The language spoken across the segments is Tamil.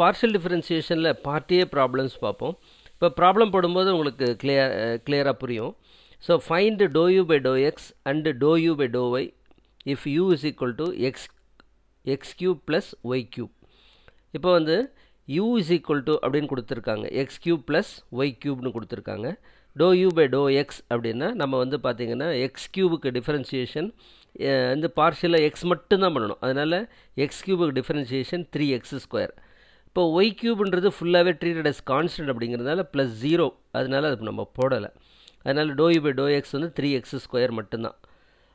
பார்ஷியல் டிஃப்ரென்சியேஷனில் பார்ட்டியே ப்ராப்ளம்ஸ் பார்ப்போம் இப்போ ப்ராப்ளம் போடும்போது உங்களுக்கு கிளியர் கிளியராக புரியும் so find dou u by to x and dou u by dou y if u is equal to x x cube plus y cube இப்போ வந்து யூ இஸ் ஈக்குவல் டு அப்படின்னு கொடுத்துருக்காங்க எக்ஸ் க்யூப் ப்ளஸ் ஒய் க்யூப்னு கொடுத்துருக்காங்க dou u by to x அப்படின்னா நம்ம வந்து பார்த்திங்கன்னா எக்ஸ் க்யூபுக்கு டிஃப்ரென்சியேஷன் இந்த பார்ஷியலாக எக்ஸ் மட்டும்தான் பண்ணணும் அதனால் எக்ஸ் க்யூபுக்கு டிஃப்ரென்சியேஷன் த்ரீ எக்ஸ் ஸ்கொயர் இப்போ ஒய் க்யூப்ன்றது ஃபுல்லாகவே ட்ரீட்டட் அஸ் கான்ஸ்டன்ட் அப்படிங்கிறதுனால ப்ளஸ் ஜீரோ அதனால் அது நம்ம போடலை அதனால் dou u by to x வந்து த்ரீ எக்ஸ் ஸ்கொயர் மட்டும்தான்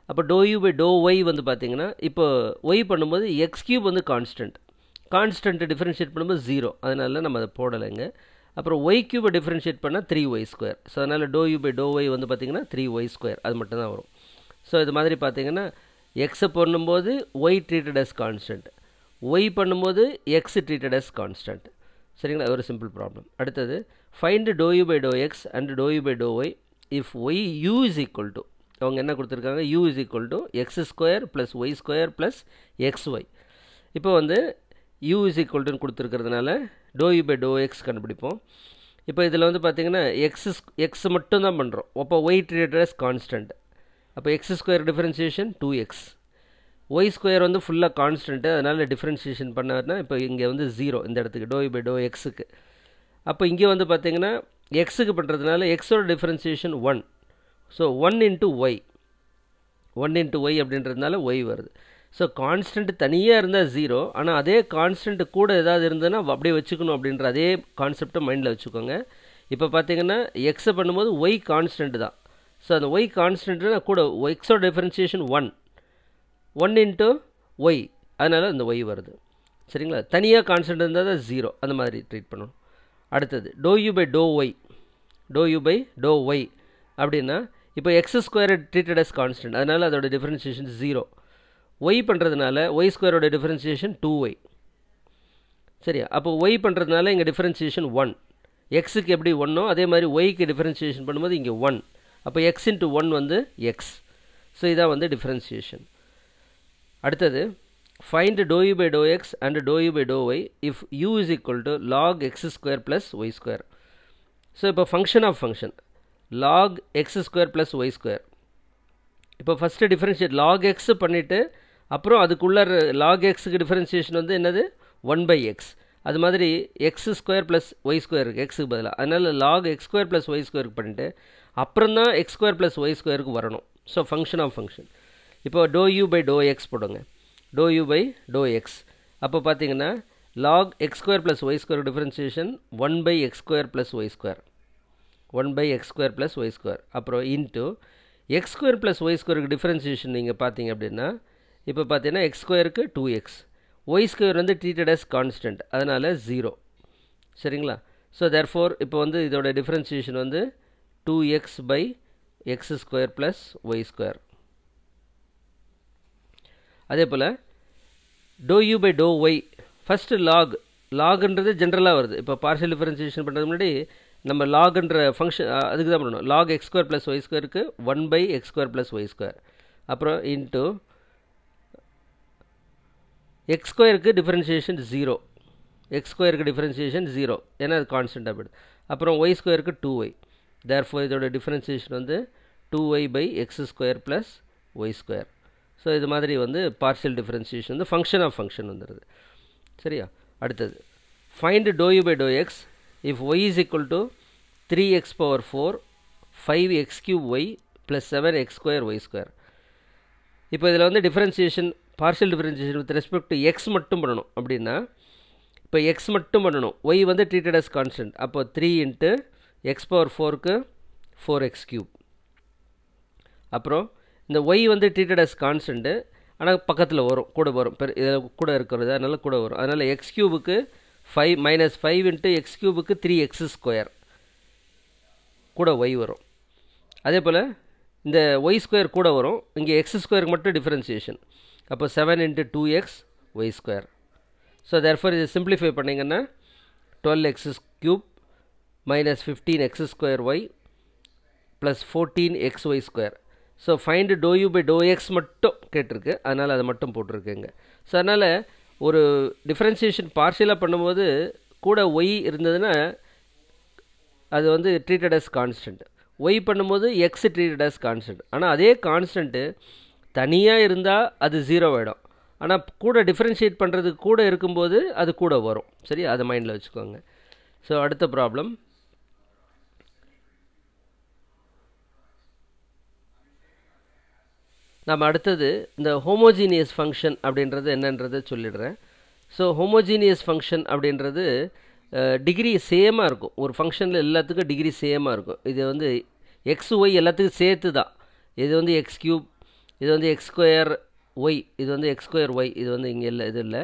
அப்போ dou u by dou y வந்து பார்த்திங்கன்னா இப்போ ஒய் பண்ணும்போது எக்ஸ் க்யூப் வந்து கான்ஸ்டன்ட் கான்ஸ்டன்ட்டை டிஃப்ரென்ஷியேட் பண்ணும்போது ஜீரோ அதனால் நம்ம அதை போடலைங்க அப்புறம் ஒய் க்யூபை டிஃப்ரென்ஷியேட் பண்ணால் த்ரீ ஒய் ஸ்கொயர் ஸோ அதனால் dou u by dou y வந்து பார்த்திங்கன்னா த்ரீ ஒய் ஸ்கொயர் அது மட்டும் தான் வரும் ஸோ இது மாதிரி பார்த்திங்கன்னா எக்ஸை பண்ணும்போது y treated as constant y பண்ணும்போது எக்ஸ் ட்ரீட்டட் அஸ் கான்ஸ்டன்ட் சரிங்களா ஒரு சிம்பிள் ப்ராப்ளம் அடுத்தது find dou u by to x and dou u by dou y if y u is equal to அவங்க என்ன கொடுத்துருக்காங்க u is equal to x square plus y square plus x y இப்போ வந்து யூ இஸ் ஈக்குவல் டுன்னு கொடுத்துருக்கிறதுனால dou u by to x கண்டுபிடிப்போம் இப்போ இதில் வந்து பார்த்திங்கன்னா எக்ஸ் எக்ஸ் மட்டும் தான் பண்ணுறோம் அப்போ ஒய் ட்ரீட்டட் அஸ் கான்ஸ்டன்ட் அப்போ x square differentiation two x y square வந்து ஃபுல்லாக கான்ஸ்டன்ட்டு அதனால் டிஃப்ரென்ஷியேஷன் பண்ணார்னா இப்போ இங்கே வந்து ஜீரோ இந்த இடத்துக்கு டோ பை டோ எக்ஸுக்கு அப்போ இங்கே வந்து பார்த்திங்கன்னா எக்ஸுக்கு பண்ணுறதுனால எக்ஸோட differentiation one so one into y one into y அப்படின்றதுனால ஒய் வருது ஸோ கான்ஸ்டன்ட் தனியாக இருந்தால் ஜீரோ ஆனால் அதே கான்ஸ்டன்ட் கூட ஏதாவது இருந்ததுன்னா அப்படியே வச்சுக்கணும் அப்படின்ற அதே கான்செப்டை மைண்டில் வச்சுக்கோங்க இப்போ பார்த்தீங்கன்னா எக்ஸை பண்ணும்போது ஒய் கான்ஸ்டன்ட் தான் ஸோ அந்த ஒய் கான்ஸ்டன்ட்னா கூட எக்ஸோட differentiation one one into y அதனால் இந்த ஒய் வருது சரிங்களா தனியாக கான்ஸ்டன்ட் இருந்தால் தான் ஜீரோ அந்த மாதிரி ட்ரீட் பண்ணணும் அடுத்தது dou u by dou y dou u by dou y அப்படின்னா இப்போ x square treated as constant அதனால் அதோட டிஃப்ரென்சியேஷன் ஜீரோ ஒய் பண்ணுறதுனால ஒய் ஸ்கொயரோட டிஃப்ரென்சியேஷன் டூ ஒய் சரியா அப்போ ஒய் பண்ணுறதுனால இங்கே டிஃப்ரென்சியேஷன் ஒன் எக்ஸுக்கு எப்படி ஒன்றோ அதே மாதிரி ஒய்க்கு டிஃப்ரென்சியேஷன் பண்ணும்போது இங்கே ஒன் அப்போ எக்ஸ் இன்ட்டு ஒன் வந்து எக்ஸ் ஸோ இதான் வந்து டிஃப்ரென்சியேஷன் அடுத்தது find dou u by to x and dou u e by dou y if u is equal to log x square plus y square so இப்போ function of function log x square plus y square இப்போ first டிஃப்ரென்ஷியேட் லாக் x பண்ணிவிட்டு அப்புறம் log லாக் எக்ஸுக்கு differentiation வந்து என்னது ஒன் பை எக்ஸ் அது மாதிரி x square plus y square இருக்குது எக்ஸுக்கு பதிலாக அதனால் log x square plus y ஸ்கொயருக்கு பண்ணிட்டு அப்புறம் தான் எக்ஸ் ஸ்கொயர் ப்ளஸ் ஒய் ஸ்கொயருக்கு வரணும் ஸோ ஃபங்க்ஷன் ஆஃப் ஃபங்க்ஷன் இப்போ to u by to x போடுங்க dou u by to x அப்போ பார்த்தீங்கன்னா log x square plus y square differentiation one by x square plus y square one by x square plus y square அப்புறம் into x square plus y ஸ்கொயருக்கு டிஃப்ரென்சியேஷன் நீங்கள் பார்த்தீங்க அப்படின்னா இப்போ பார்த்தீங்கன்னா எக்ஸ் ஸ்கொயருக்கு டூ எக்ஸ் ஒய் ஸ்கொயர் வந்து ட்ரீட்டட் அஸ் கான்ஸ்டன்ட் அதனால் ஜீரோ சரிங்களா ஸோ தேர் ஃபோர் இப்போ வந்து இதோட டிஃப்ரென்சியேஷன் வந்து two x by x square plus y square அதே போல் dou u by dou y first log லாக்ன்றது ஜென்ரலாக வருது இப்போ பார்ஷியல் டிஃபரன்சியேஷன் பண்ணுறது முன்னாடி நம்ம லாக்ன்ற ஃபங்க்ஷன் அதுக்கு தான் பண்ணணும் log x square plus y ஸ்கொயருக்கு one by x square plus y square அப்புறம் இன்ட்டு எக்ஸ் ஸ்கொயருக்கு டிஃபரன்சியேஷன் ஜீரோ எக்ஸ் ஸ்கொயருக்கு டிஃபரன்சியேஷன் ஜீரோ ஏன்னா அது கான்ஸ்டண்ட்டாக போய்டுது அப்புறம் ஒய் ஸ்கொயருக்கு டூ ஒய் தேர் ஃபோர் இதோட டிஃபரன்சியேஷன் வந்து two y by x square plus y square so இது மாதிரி வந்து பார்சியல் டிஃப்ரென்சியேஷன் வந்து ஃபங்க்ஷன் ஆஃப் ஃபங்க்ஷன் வந்துடுது சரியா அடுத்தது find dou u by to x if Y is equal to three x power four five x cube y plus seven x square y square இப்போ இதில் வந்து differentiation partial differentiation with respect to x மட்டும் பண்ணணும் அப்படின்னா இப்போ எக்ஸ் மட்டும் பண்ணணும் ஒய் வந்து ட்ரீட்டட் அஸ் கான்ஸ்டன்ட் அப்போ த்ரீ இன்ட்டு எக்ஸ் பவர் ஃபோருக்கு ஃபோர் எக்ஸ் க்யூப் அப்புறம் இந்த ஒய் வந்து ட்ரீட்டட் அஸ் கான்ஸ்டன்ட்டு ஆனால் பக்கத்தில் வரும் கூட வரும் பெரு இதில் கூட இருக்கிறது அதனால் கூட வரும் அதனால் எக்ஸ் கியூபுக்கு five minus five into x கியூபுக்கு த்ரீ எக்ஸ் ஸ்கொயர் கூட ஒய் வரும் அதே போல் இந்த ஒய் ஸ்கொயர் கூட வரும் இங்கே எக்ஸ் ஸ்கொயருக்கு மட்டும் டிஃப்ரென்சியேஷன் அப்போ seven into two x y square so far இதை சிம்பிளிஃபை பண்ணிங்கன்னா twelve x cube minus fifteen x square y plus fourteen x y square so find dou u by to x மட்டும் கேட்டிருக்கு அதனால் அதை மட்டும் போட்டிருக்கேங்க ஸோ அதனால் ஒரு டிஃப்ரென்சியேஷன் பார்சியலாக பண்ணும்போது கூட ஒய் இருந்ததுன்னா அது வந்து ட்ரீட்டட் அஸ் கான்ஸ்டன்ட் ஒய் பண்ணும்போது எக்ஸ் ட்ரீட்டட் அஸ் கான்ஸ்டன்ட் ஆனால் அதே கான்ஸ்டன்ட்டு தனியாக இருந்தால் அது ஜீரோ ஆகிடும் ஆனால் கூட டிஃப்ரென்ஷியேட் பண்ணுறதுக்கு கூட இருக்கும்போது அது கூட வரும் சரி அதை மைண்டில் வச்சுக்கோங்க ஸோ அடுத்த ப்ராப்ளம் நம்ம அடுத்தது இந்த ஹோமோஜீனியஸ் ஃபங்க்ஷன் அப்படின்றது என்னன்றது சொல்லிடுறேன் ஸோ ஹோமோஜீனியஸ் ஃபங்க்ஷன் அப்படின்றது டிகிரி சேமாக இருக்கும் ஒரு ஃபங்க்ஷனில் எல்லாத்துக்கும் டிகிரி சேமாக இருக்கும் இது வந்து எக்ஸ் ஒய் எல்லாத்துக்கும் சேர்த்து தான் இது வந்து எக்ஸ் கியூப் இது வந்து எக்ஸ் ஸ்கொயர் ஒய் இது வந்து எக்ஸ் ஸ்கொயர் ஒய் இது வந்து இங்கே இல்லை இது இல்லை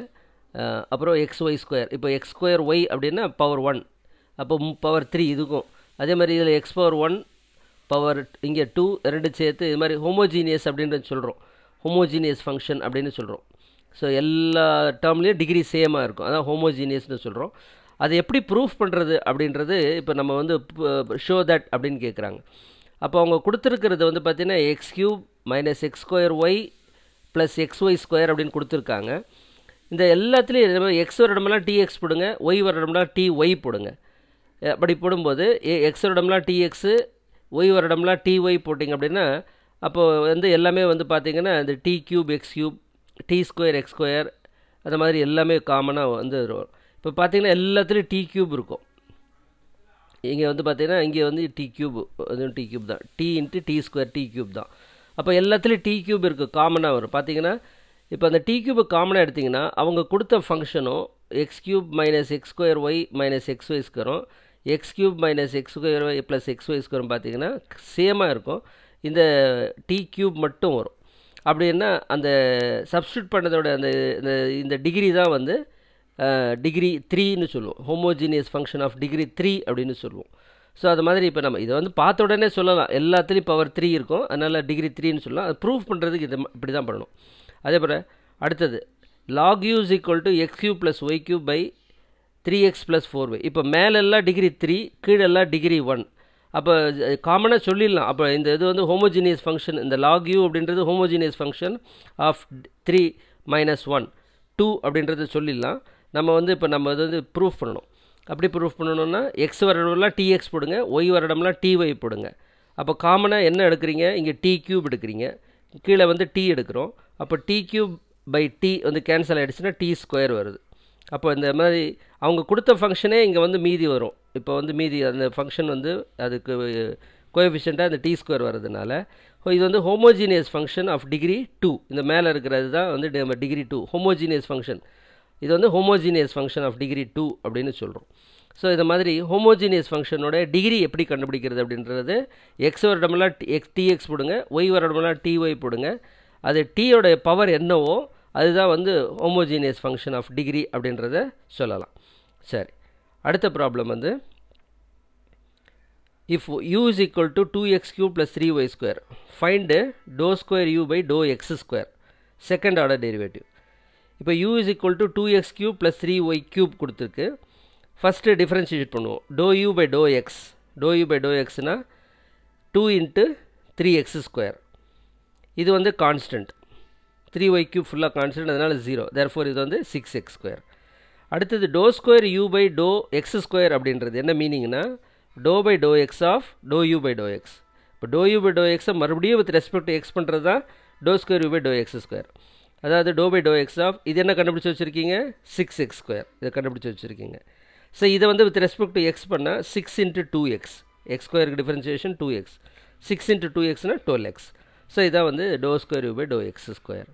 அப்புறம் எக்ஸ் ஒய் ஸ்கொயர் இப்போ எக்ஸ் ஸ்கொயர் ஒய் அப்படின்னா பவர் ஒன் அப்போ பவர் த்ரீ இதுக்கும் அதே மாதிரி இதில் எக்ஸ் பவர் ஒன் பவர் இங்கே டூ ரெண்டு சேர்த்து இது மாதிரி ஹோமோஜீனியஸ் அப்படின்றது சொல்கிறோம் ஹோமோஜீனியஸ் ஃபங்க்ஷன் அப்படின்னு சொல்கிறோம் ஸோ எல்லா டேர்ம்லேயும் டிகிரி சேமாக இருக்கும் அதான் ஹோமோஜீனியஸ்னு சொல்கிறோம் அது எப்படி ப்ரூஃப் பண்ணுறது அப்படின்றது இப்போ நம்ம வந்து ஷோ தட் அப்படின்னு கேட்குறாங்க அப்போ அவங்க கொடுத்துருக்கிறது வந்து பார்த்திங்கன்னா x cube minus x square y plus x y square அப்படின்னு கொடுத்துருக்காங்க இந்த எல்லாத்துலேயும் எக்ஸ் வர டி டிஎக்ஸ் போடுங்க ஒய் வர டி ஒய் போடுங்க அப்படி போடும்போது எக்ஸ் வர டி டிஎக்ஸு ஒய் வருடம்லாம் ஒய் போட்டிங்க அப்படின்னா அப்போது வந்து எல்லாமே வந்து பார்த்திங்கன்னா இந்த t cube x cube t square x square அந்த மாதிரி எல்லாமே காமனாக வந்து வரும் இப்போ பார்த்திங்கன்னா எல்லாத்துலேயும் டி க்யூப் இருக்கும் இங்கே வந்து பார்த்திங்கன்னா இங்கே வந்து டி க்யூப் அதுவும் டி க்யூப் தான் t into t square t cube தான் அப்போ எல்லாத்துலேயும் டி க்யூப் இருக்குது காமனாக வரும் பார்த்திங்கன்னா இப்போ அந்த டி க்யூபை காமனாக எடுத்திங்கன்னா அவங்க கொடுத்த ஃபங்க்ஷனும் x cube minus x square y minus x y ஸ்கொயரும் x cube minus x square plus x y square பார்த்தீங்கன்னா சேமாக இருக்கும் இந்த டி கியூப் மட்டும் வரும் அப்படின்னா அந்த சப்ஸ்டியூட் பண்ணதோட அந்த இந்த இந்த டிகிரி தான் வந்து டிகிரி த்ரீன்னு சொல்லுவோம் homogeneous function of degree three அப்படின்னு சொல்லுவோம் ஸோ அது மாதிரி இப்போ நம்ம இதை வந்து பார்த்த உடனே சொல்லலாம் எல்லாத்துலேயும் பவர் த்ரீ இருக்கும் அதனால் டிகிரி த்ரீன்னு சொல்லலாம் அது ப்ரூஃப் பண்ணுறதுக்கு இது இப்படி தான் பண்ணணும் அதே போல் அடுத்தது log u is equal to x cube plus y cube by three x plus four y இப்போ மேலெல்லாம் டிகிரி த்ரீ கீழெல்லாம் டிகிரி ஒன் அப்போ காமனாக சொல்லிடலாம் அப்போ இந்த இது வந்து ஹோமோஜீனியஸ் ஃபங்க்ஷன் இந்த லாக் யூ அப்படின்றது homogeneous function of three minus one two அப்படின்றத சொல்லிடலாம் நம்ம வந்து இப்போ நம்ம இது வந்து ப்ரூஃப் பண்ணணும் அப்படி ப்ரூஃப் பண்ணணும்னா எக்ஸ் வருடம்லாம் டிஎக்ஸ் போடுங்க ஒய் வருடம்லாம் டிஒய் போடுங்க அப்போ காமனாக என்ன எடுக்கிறீங்க இங்கே டி க்யூப் எடுக்கிறீங்க கீழே வந்து டி எடுக்கிறோம் அப்போ டி க்யூப் பை டி வந்து கேன்சல் ஆகிடுச்சுன்னா டி ஸ்கொயர் வருது அப்போ இந்த மாதிரி அவங்க கொடுத்த ஃபங்க்ஷனே இங்கே வந்து மீதி வரும் இப்போ வந்து மீதி அந்த ஃபங்க்ஷன் வந்து அதுக்கு கோஎஃபிஷியண்ட்டாக இந்த டி ஸ்கொயர் வர்றதுனால இது வந்து homogeneous function of degree two இந்த மேலே இருக்கிறது தான் வந்து நம்ம டிகிரி டூ ஹோமோஜீனியஸ் ஃபங்க்ஷன் இது வந்து homogeneous function of degree two அப்படின்னு சொல்கிறோம் ஸோ இந்த மாதிரி ஹோமோஜீனியஸ் ஃபங்க்ஷனோட டிகிரி எப்படி கண்டுபிடிக்கிறது அப்படின்றது எக்ஸ் டமெல்லாம் எக்ஸ் டிஎக்ஸ் போடுங்க ஒய் வருடமெல்லாம் டிஒய் போடுங்க அது டீயோட பவர் என்னவோ அதுதான் வந்து ஹோமோஜீனியஸ் ஃபங்க்ஷன் ஆஃப் டிகிரி அப்படின்றத சொல்லலாம் சரி அடுத்த ப்ராப்ளம் வந்து if u is equal to two x cube plus three y square find dou square u by to x square second order derivative இப்போ u is equal to two x cube plus three y cube கொடுத்துருக்கு ஃபஸ்ட்டு டிஃப்ரென்ஷியேட் பண்ணுவோம் dou u by to x dou u by dou எக்ஸ்னால் two into three x square இது வந்து கான்ஸ்டன்ட் த்ரீ ஒய் கியூப் ஃபுல்லாக கான்ஸ்டன்ட் அதனால் ஜீரோ தேர் தேர்ஃபோர் இது வந்து சிக்ஸ் எக்ஸ் ஸ்கொயர் அடுத்தது d square u by to x square அப்படின்றது என்ன மீனிங்னா d by to x of d u by to x இப்போ டோ யூ பை டோ எக்ஸை மறுபடியும் வித் ரெஸ்பெக்ட் டு எக்ஸ் பண்ணுறது தான் d square u by to x square அதாவது d by to x of இது என்ன கண்டுபிடிச்சி வச்சுருக்கீங்க சிக்ஸ் எக்ஸ் ஸ்கொயர் இதை கண்டுபிடிச்சி வச்சுருக்கீங்க ஸோ இதை வந்து வித் ரெஸ்பெக்ட் டு எக்ஸ் பண்ணால் six into two x x ஸ்கொயருக்கு differentiation two x six into two எக்ஸ்னால் டுவெல் எக்ஸ் ஸோ இதான் வந்து d square u by to x square